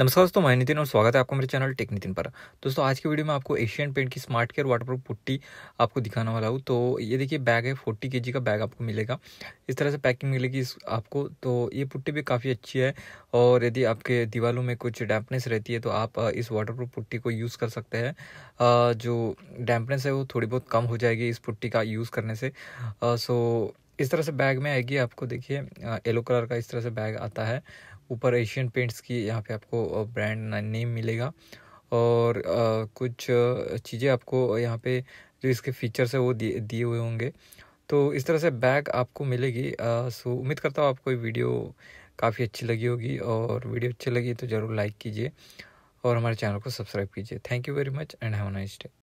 नमस्कार दोस्तों मैं नितिन और स्वागत है आपका मेरे चैनल टेक नितिन पर दोस्तों आज की वीडियो में आपको एशियन पेंट की smart care waterproof putty आपको दिखाने वाला हूँ तो ये देखिए बैग है फोर्टी के का बैग आपको मिलेगा इस तरह से पैकिंग मिलेगी आपको तो ये पुट्टी भी काफ़ी अच्छी है और यदि आपके दीवारों में कुछ डैम्पनेस रहती है तो आप इस प्रूफ पुट्टी को यूज़ कर सकते हैं जो डैम्पनेस है वो थोड़ी बहुत कम हो जाएगी इस पुट्टी का यूज़ करने से सो इस तरह से बैग में आएगी आपको देखिए येलो कलर का इस तरह से बैग आता है ऊपर एशियन पेंट्स की यहाँ पे आपको ब्रांड नेम मिलेगा और आ, कुछ चीज़ें आपको यहाँ पे जो इसके फीचर्स है वो दिए हुए होंगे तो इस तरह से बैग आपको मिलेगी सो उम्मीद करता हूँ आपको ये वीडियो काफ़ी अच्छी लगी होगी और वीडियो अच्छी लगी तो ज़रूर लाइक कीजिए और हमारे चैनल को सब्सक्राइब कीजिए thank you very much and have nice day